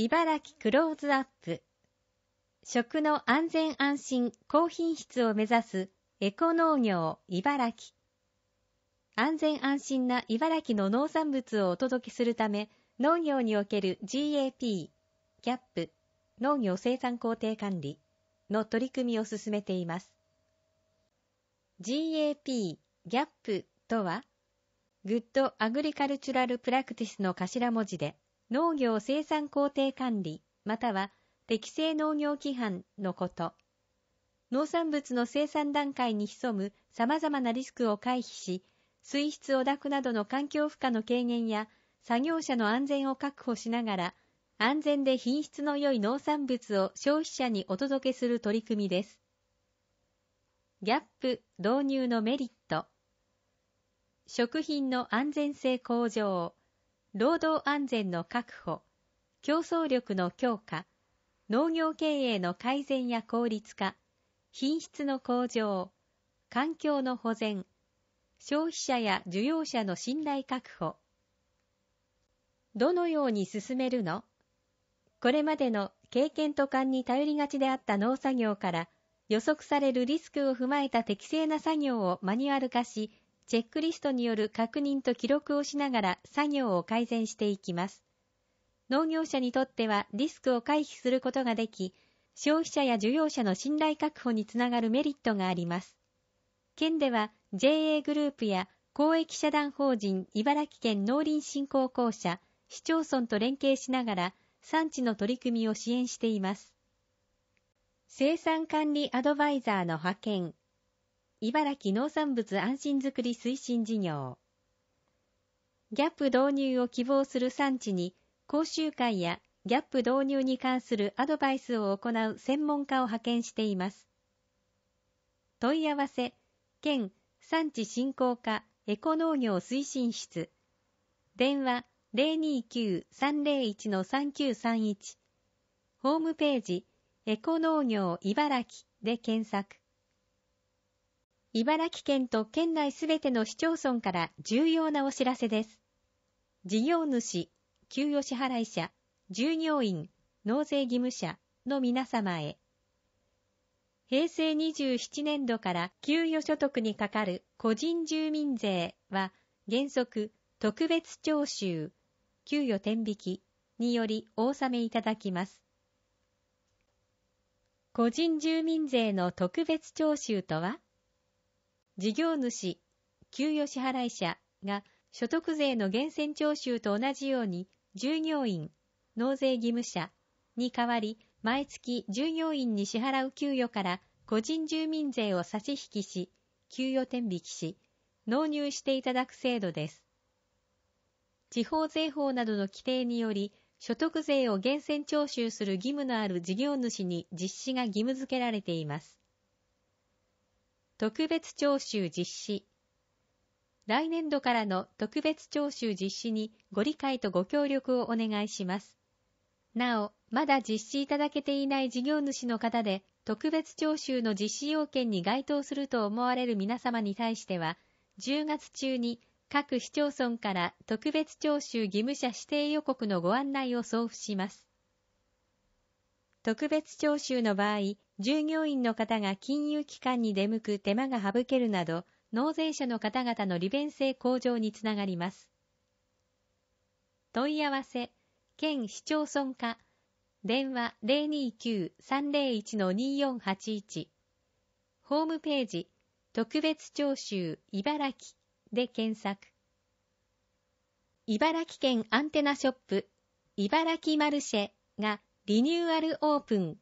茨城クローズアップ食の安全安心高品質を目指すエコ農業茨城安全安心な茨城の農産物をお届けするため農業における GAP キャップ農業生産工程管理の取り組みを進めています GAP ギャップとはグッドアグリカルチュラルプラクティスの頭文字で農業生産工程管理または適正農業規範のこと。農産物の生産段階に潜む様々なリスクを回避し、水質を抱くなどの環境負荷の軽減や作業者の安全を確保しながら、安全で品質の良い農産物を消費者にお届けする取り組みです。ギャップ導入のメリット食品の安全性向上労働安全の確保、競争力の強化、農業経営の改善や効率化、品質の向上、環境の保全、消費者や需要者の信頼確保。どのように進めるのこれまでの経験と勘に頼りがちであった農作業から予測されるリスクを踏まえた適正な作業をマニュアル化しチェックリストによる確認と記録をしながら作業を改善していきます。農業者にとってはリスクを回避することができ、消費者や需要者の信頼確保につながるメリットがあります。県では JA グループや公益社団法人茨城県農林振興公社、市町村と連携しながら産地の取り組みを支援しています。生産管理アドバイザーの派遣茨城農産物安心づくり推進事業。ギャップ導入を希望する産地に、講習会やギャップ導入に関するアドバイスを行う専門家を派遣しています。問い合わせ、県産地振興課エコ農業推進室。電話029-301-3931。ホームページ、エコ農業茨城で検索。茨城県と県内すべての市町村から重要なお知らせです。事業主、給与支払者、従業員、納税義務者の皆様へ。平成27年度から給与所得にかかる個人住民税は原則特別徴収、給与転引きによりお納めいただきます。個人住民税の特別徴収とは事業主、給与支払者が所得税の源泉徴収と同じように従業員、納税義務者に代わり毎月従業員に支払う給与から個人住民税を差し引きし、給与転引きし、納入していただく制度です。地方税法などの規定により、所得税を源泉徴収する義務のある事業主に実施が義務付けられています。特別徴収実施来年度からの特別徴収実施にご理解とご協力をお願いします。なお、まだ実施いただけていない事業主の方で、特別徴収の実施要件に該当すると思われる皆様に対しては、10月中に各市町村から特別徴収義務者指定予告のご案内を送付します。特別徴収の場合、従業員の方が金融機関に出向く手間が省けるなど、納税者の方々の利便性向上につながります。問い合わせ、県市町村課、電話029-301-2481、ホームページ、特別徴収茨城で検索。茨城県アンテナショップ、茨城マルシェがリニューアルオープン。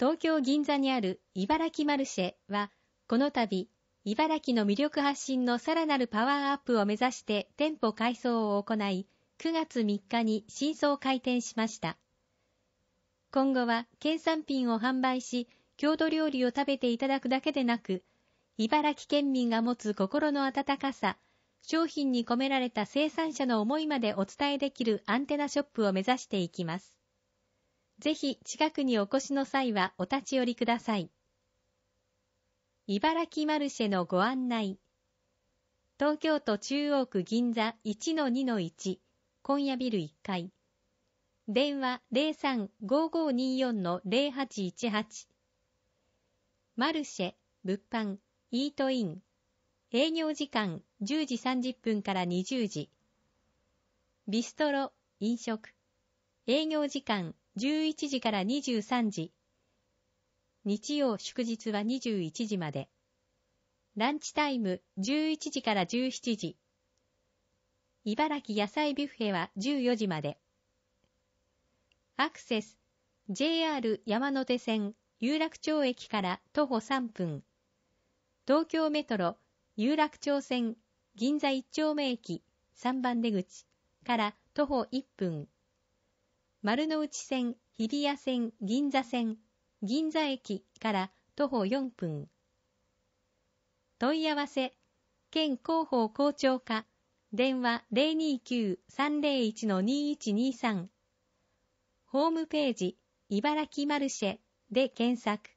東京銀座にある茨城マルシェは、この度、茨城の魅力発信のさらなるパワーアップを目指して店舗改装を行い、9月3日に新装開店しました。今後は県産品を販売し、郷土料理を食べていただくだけでなく、茨城県民が持つ心の温かさ、商品に込められた生産者の思いまでお伝えできるアンテナショップを目指していきます。ぜひ近くにお越しの際はお立ち寄りください。茨城マルシェのご案内。東京都中央区銀座1-2-1、今夜ビル1階。電話03-5524-0818。マルシェ、物販、イートイン。営業時間10時30分から20時。ビストロ、飲食。営業時間11時から23時。日曜祝日は21時まで。ランチタイム11時から17時。茨城野菜ビュッフェは14時まで。アクセス JR 山手線有楽町駅から徒歩3分。東京メトロ有楽町線銀座1丁目駅3番出口から徒歩1分。丸の内線、日比谷線、銀座線、銀座駅から徒歩4分。問い合わせ、県広報校長課、電話029-301-2123。ホームページ、茨城マルシェで検索。